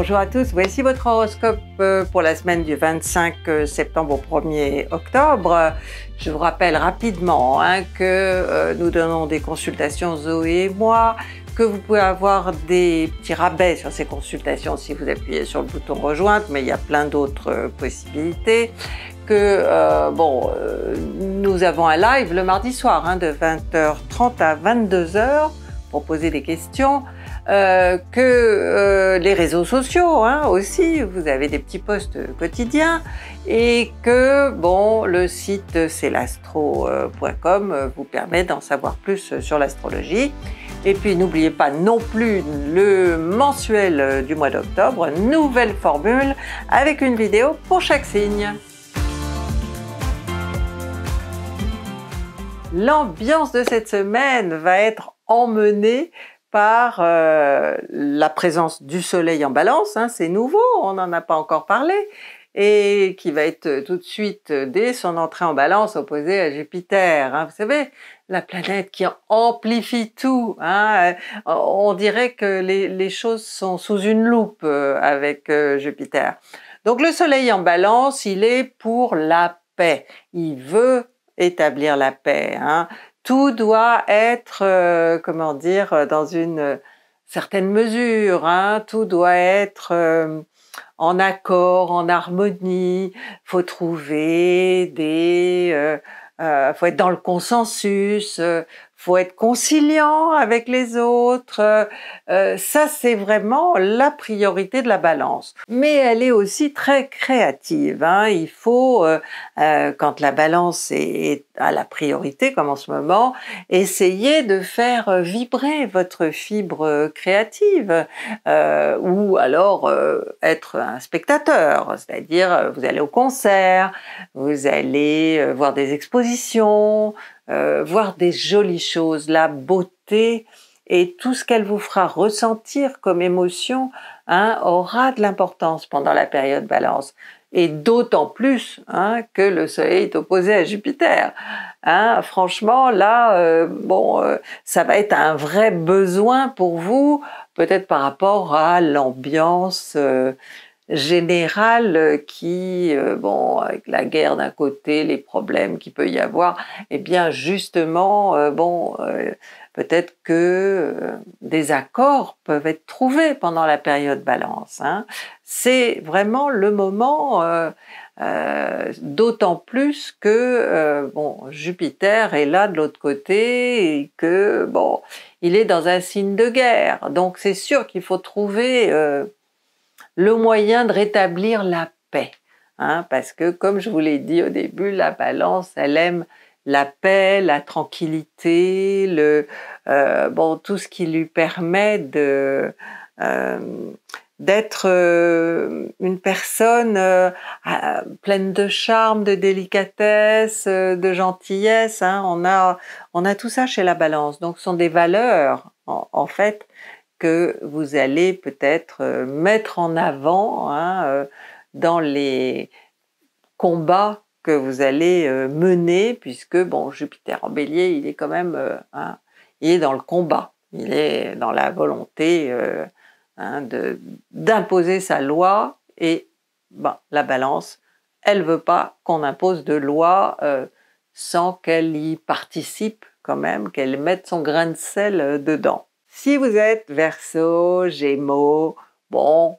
Bonjour à tous, voici votre horoscope euh, pour la semaine du 25 euh, septembre au 1er octobre. Je vous rappelle rapidement hein, que euh, nous donnons des consultations Zoé et moi, que vous pouvez avoir des petits rabais sur ces consultations si vous appuyez sur le bouton rejoindre, mais il y a plein d'autres possibilités. Que bon, nous avons un live le mardi soir hein, de 20h30 à 22h pour poser des questions. Euh, que euh, les réseaux sociaux hein, aussi, vous avez des petits posts quotidiens et que bon, le site c'est vous permet d'en savoir plus sur l'astrologie. Et puis n'oubliez pas non plus le mensuel du mois d'octobre, nouvelle formule avec une vidéo pour chaque signe. L'ambiance de cette semaine va être emmenée par euh, la présence du soleil en balance, hein, c'est nouveau, on n'en a pas encore parlé, et qui va être euh, tout de suite, euh, dès son entrée en balance, opposé à Jupiter. Hein. vous savez, la planète qui amplifie tout. Hein, on dirait que les, choses sont sous une loupe avec Jupiter. Donc le soleil en balance, il est pour la paix. Il veut établir la paix. Tout doit être, euh, comment dire, euh, dans une certaine mesure. Hein. tout doit être euh, en accord, en harmonie. Faut trouver des, euh, faut être dans le consensus faut être conciliant avec les autres. Euh, ça, c'est vraiment la priorité de la balance. Mais elle est aussi très créative. Hein. Il faut, euh, euh, quand la balance est, à la priorité, comme en ce moment, essayer de faire vibrer votre fibre créative ou alors être un spectateur, c'est-à-dire vous allez au concert, vous allez voir des expositions, euh, voir des jolies choses, la beauté et tout ce qu'elle vous fera ressentir comme émotion hein, aura de l'importance pendant la période balance. Et d'autant plus hein, que le Soleil est opposé à Jupiter. Hein, franchement, là, euh, bon, euh, ça va être un vrai besoin pour vous, peut-être par rapport à l'ambiance. Général qui, euh, bon, avec la guerre d'un côté, les problèmes qu'il peut y avoir, eh bien justement, euh, bon, euh, peut-être que des accords peuvent être trouvés pendant la période balance. Hein. C'est vraiment le moment, d'autant plus que bon, Jupiter est là de l'autre côté et que bon, il est dans un signe de guerre. Donc c'est sûr qu'il faut trouver le moyen de rétablir la paix. Hein, parce que, comme je vous l'ai dit au début, la balance, elle aime la paix, la tranquillité, le, euh, bon, tout ce qui lui permet de, euh, d'être euh, une personne pleine de charme, de délicatesse, de gentillesse. Hein. On, a, tout ça chez la balance. Donc ce sont des valeurs, en fait, que vous allez peut-être euh, mettre en avant hein, euh, dans les combats que vous allez euh, mener, puisque bon, Jupiter en bélier, il est quand même hein, il est dans le combat, il est dans la volonté hein, d'imposer sa loi, et ben, la balance, elle veut pas qu'on impose de loi sans qu'elle y participe quand même, qu'elle mette son grain de sel dedans. Si vous êtes verso, gémeaux, bon,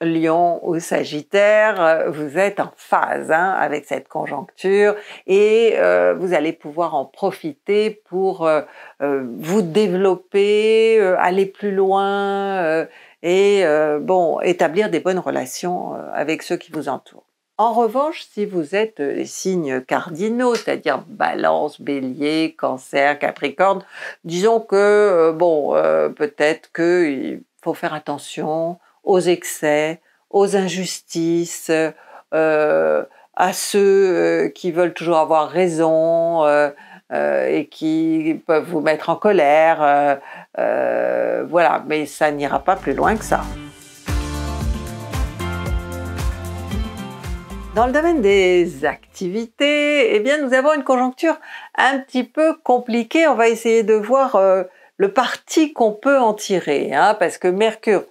lion ou sagittaire, euh, vous êtes en phase hein, avec cette conjoncture et euh, vous allez pouvoir en profiter pour euh, vous développer, aller plus loin et bon, établir des bonnes relations avec ceux qui vous entourent. En revanche, si vous êtes euh, les signes cardinaux, c'est-à-dire balance, bélier, cancer, capricorne, disons que, euh, bon, euh, peut-être qu'il faut faire attention aux excès, aux injustices, à ceux qui veulent toujours avoir raison et qui peuvent vous mettre en colère. voilà, mais ça n'ira pas plus loin que ça. Dans le domaine des activités, eh bien, nous avons une conjoncture un petit peu compliquée. On va essayer de voir euh, le parti qu'on peut en tirer, hein, parce que Mercure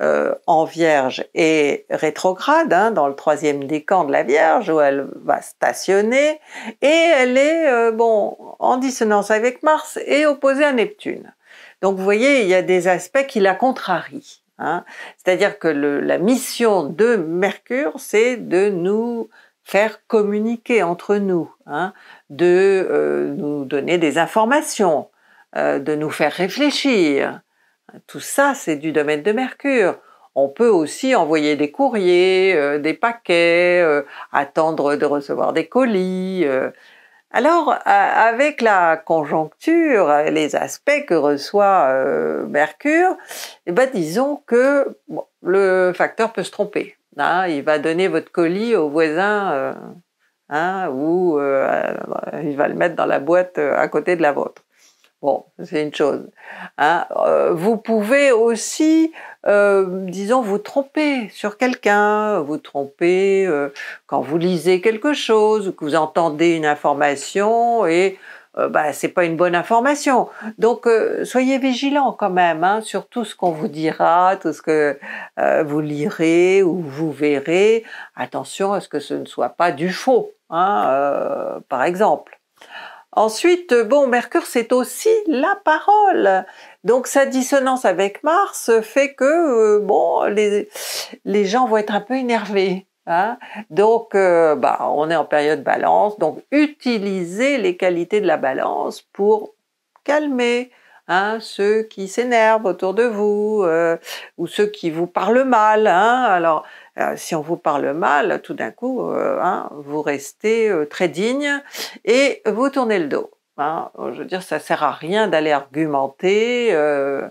euh, en Vierge est rétrograde hein, dans le troisième décan de la Vierge où elle va stationner et elle est euh, bon en dissonance avec Mars et opposée à Neptune. Donc vous voyez, il y a des aspects qui la contrarient. Hein. C'est-à-dire que la mission de Mercure, c'est de nous faire communiquer entre nous, hein, de euh, nous donner des informations, euh, de nous faire réfléchir. Tout ça, c'est du domaine de Mercure. On peut aussi envoyer des courriers, euh, des paquets, attendre de recevoir des colis, alors, avec la conjoncture, les aspects que reçoit euh, Mercure, eh ben, disons que le facteur peut se tromper. Hein. il va donner votre colis au voisin euh, hein, ou euh, il va le mettre dans la boîte à côté de la vôtre. Bon, c'est une chose. Hein. vous pouvez aussi euh, disons, vous trompez sur quelqu'un, vous trompez euh, quand vous lisez quelque chose ou que vous entendez une information et ce euh, bah, c'est pas une bonne information. Donc soyez vigilant quand même hein, sur tout ce qu'on vous dira, tout ce que vous lirez ou vous verrez. Attention à ce que ce ne soit pas du faux, hein, par exemple. Ensuite, bon, Mercure, c'est aussi la parole. Donc sa dissonance avec Mars fait que euh, bon, les, les gens vont être un peu énervés. Hein. donc, euh, bah, on est en période balance, donc utilisez les qualités de la balance pour calmer hein, ceux qui s'énervent autour de vous euh, ou ceux qui vous parlent mal. Hein. Alors, si on vous parle mal, tout d'un coup, vous restez très digne et vous tournez le dos. Hein. Je veux dire, ça sert à rien d'aller argumenter. Euh,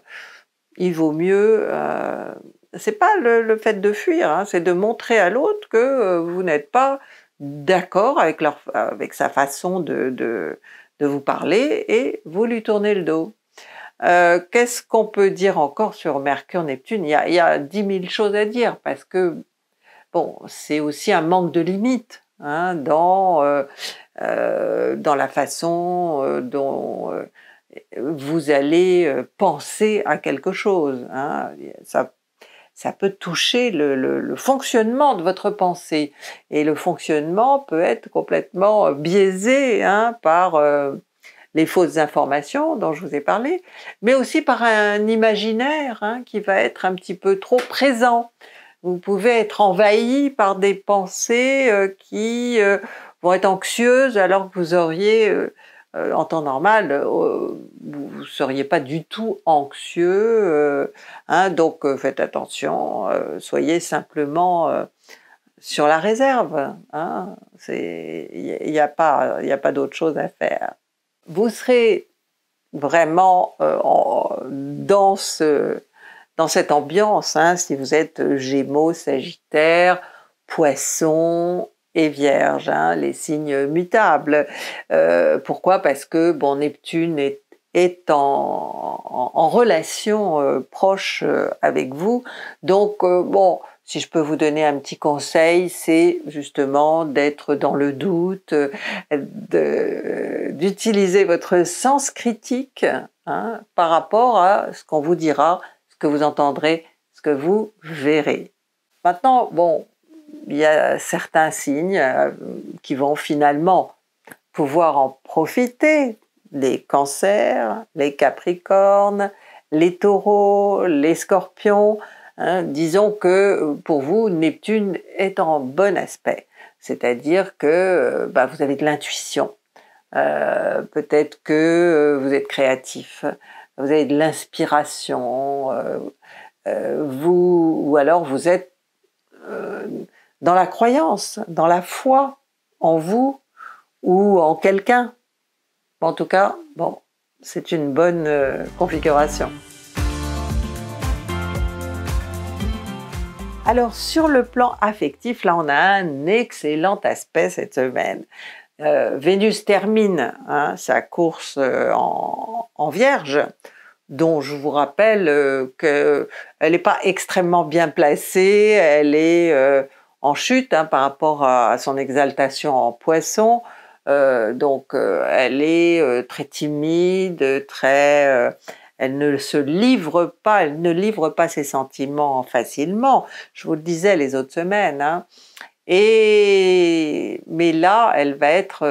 il vaut mieux. Euh, c'est pas le, fait de fuir, hein, c'est de montrer à l'autre que euh, vous n'êtes pas d'accord avec, leur, avec sa façon de, vous parler et vous lui tournez le dos. Qu'est-ce qu'on peut dire encore sur Mercure, Neptune il y, a, dix mille choses à dire parce que bon, c'est aussi un manque de limites. Hein, dans euh, dans la façon euh, dont euh, vous allez penser à quelque chose. Hein. Ça, peut toucher le, fonctionnement de votre pensée. Et le fonctionnement peut être complètement biaisé hein, par les fausses informations dont je vous ai parlé, mais aussi par un imaginaire hein, qui va être un petit peu trop présent. Vous pouvez être envahi par des pensées qui... Vous êtes anxieuse alors que vous auriez, euh, euh, en temps normal, euh, vous ne seriez pas du tout anxieux. Hein. donc faites attention, soyez simplement sur la réserve. Il hein. n'y a, pas, d'autre chose à faire. Vous serez vraiment dans cette ambiance, hein, si vous êtes Gémeaux, sagittaires, poissons, et Vierge, hein, les signes mutables. Euh, pourquoi Parce que bon, Neptune est, en, relation euh, proche euh, avec vous. Donc, bon, si je peux vous donner un petit conseil, c'est justement d'être dans le doute, d'utiliser votre sens critique hein, par rapport à ce qu'on vous dira, ce que vous entendrez, ce que vous verrez. Maintenant, bon, il y a certains signes euh, qui vont finalement pouvoir en profiter, les cancers, les capricornes, les taureaux, les scorpions. Hein, disons que pour vous, Neptune est en bon aspect, c'est-à-dire que euh, bah, vous avez de l'intuition, euh, peut-être que vous êtes créatif, vous avez de l'inspiration, vous ou alors vous êtes dans la croyance, dans la foi en vous ou en quelqu'un. En tout cas, bon, c'est une bonne euh, configuration. Alors sur le plan affectif, là on a un excellent aspect cette semaine. Euh, Vénus termine hein, sa course euh, en, Vierge, dont je vous rappelle qu'elle n'est pas extrêmement bien placée, elle est en chute hein, par rapport à, son exaltation en poisson. Euh, donc euh, elle est euh, très timide, très, elle ne se livre pas, elle ne livre pas ses sentiments facilement. Je vous le disais les autres semaines. Hein. Et mais là, elle va être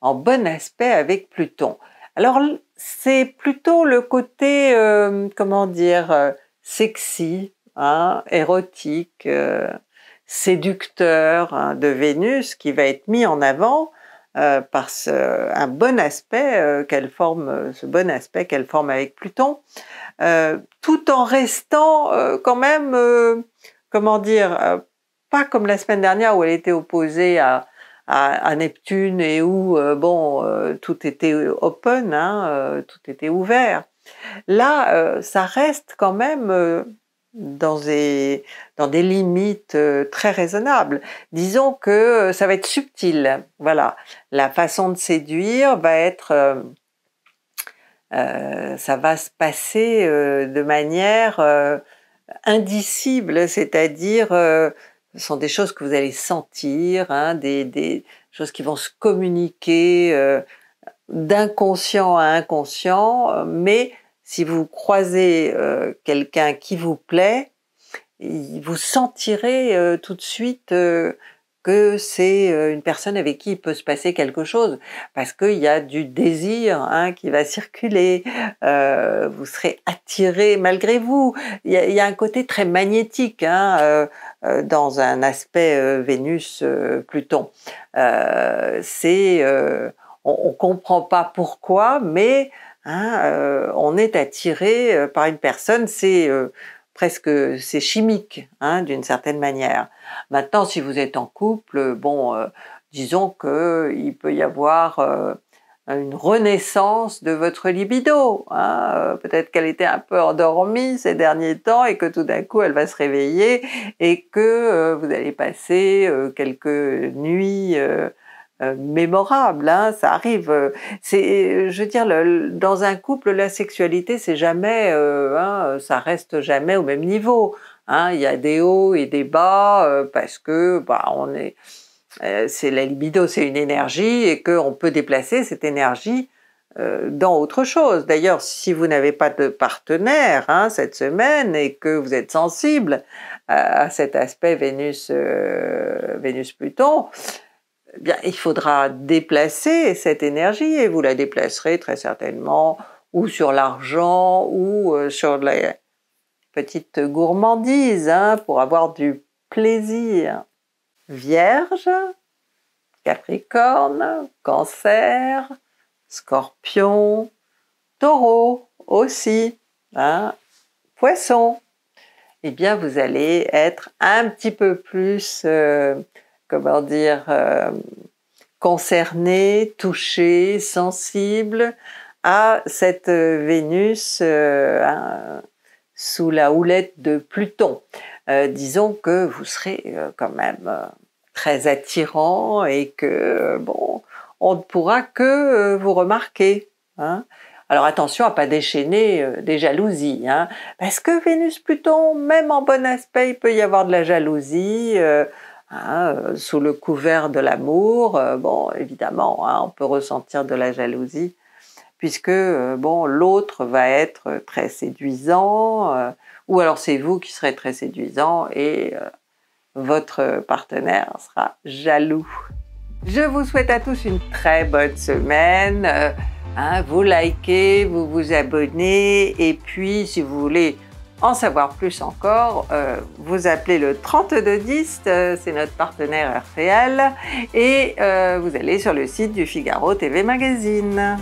en bon aspect avec Pluton. Alors c'est plutôt le côté comment dire sexy, hein, érotique séducteur hein, de Vénus qui va être mis en avant euh, par ce, un bon aspect euh, qu'elle forme, euh, ce bon aspect qu'elle forme avec Pluton, tout en restant quand même, comment dire, pas comme la semaine dernière où elle était opposée à, à, Neptune et où bon tout était open, hein, tout était ouvert. Là, ça reste quand même dans des, limites euh, très raisonnables. Disons que euh, ça va être subtil. Voilà, la façon de séduire va être, euh, ça va se passer de manière indicible, c'est-à-dire ce sont des choses que vous allez sentir, hein, des, choses qui vont se communiquer d'inconscient à inconscient, mais si vous croisez euh, quelqu'un qui vous plaît, vous sentirez euh, tout de suite euh, que c'est une personne avec qui il peut se passer quelque chose, parce qu'il y a du désir hein, qui va circuler, vous serez attiré malgré vous. Il y, a un côté très magnétique hein, dans un aspect Vénus-Pluton. c'est on, ne comprend pas pourquoi, mais Hein, euh, on est attiré euh, par une personne, c'est euh, presque c'est chimique hein, d'une certaine manière. Maintenant, si vous êtes en couple, bon, disons qu'il peut y avoir une renaissance de votre libido. Hein, peut-être qu'elle était un peu endormie ces derniers temps et que tout d'un coup elle va se réveiller et que vous allez passer quelques nuits euh, mémorable, hein, ça arrive. Euh, c'est, euh, je veux dire, dans un couple, la sexualité, c'est jamais, hein, ça reste jamais au même niveau. Hein, il y a des hauts et des bas parce que, bah, on est, c'est la libido, c'est une énergie et qu'on peut déplacer cette énergie dans autre chose. D'ailleurs, si vous n'avez pas de partenaire cette semaine et que vous êtes sensible à, à cet aspect Vénus, Vénus-Pluton, eh bien, il faudra déplacer cette énergie et vous la déplacerez très certainement ou sur l'argent ou euh, sur les petites gourmandises hein, pour avoir du plaisir. Vierge, Capricorne, Cancer, Scorpion, Taureau aussi, hein, Poisson. Eh bien, vous allez être un petit peu plus euh, comment dire, euh, concerné, touché, sensible à cette Vénus euh, sous la houlette de Pluton. Euh, disons que vous serez quand même très attirant et que, bon, on ne pourra que vous remarquer. Hein. Alors attention à pas déchaîner des jalousies, hein. parce que Vénus-Pluton, même en bon aspect, il peut y avoir de la jalousie. Hein, euh, sous le couvert de l'amour, euh, bon, évidemment, hein, on peut ressentir de la jalousie, puisque euh, bon, l'autre va être très séduisant, ou alors c'est vous qui serez très séduisant et votre partenaire sera jaloux. Je vous souhaite à tous une très bonne semaine. Hein, vous likez, vous vous abonnez, et puis si vous voulez en savoir plus encore, euh, vous appelez le 3210, euh, c'est notre partenaire RTL, et euh, vous allez sur le site du Figaro TV Magazine.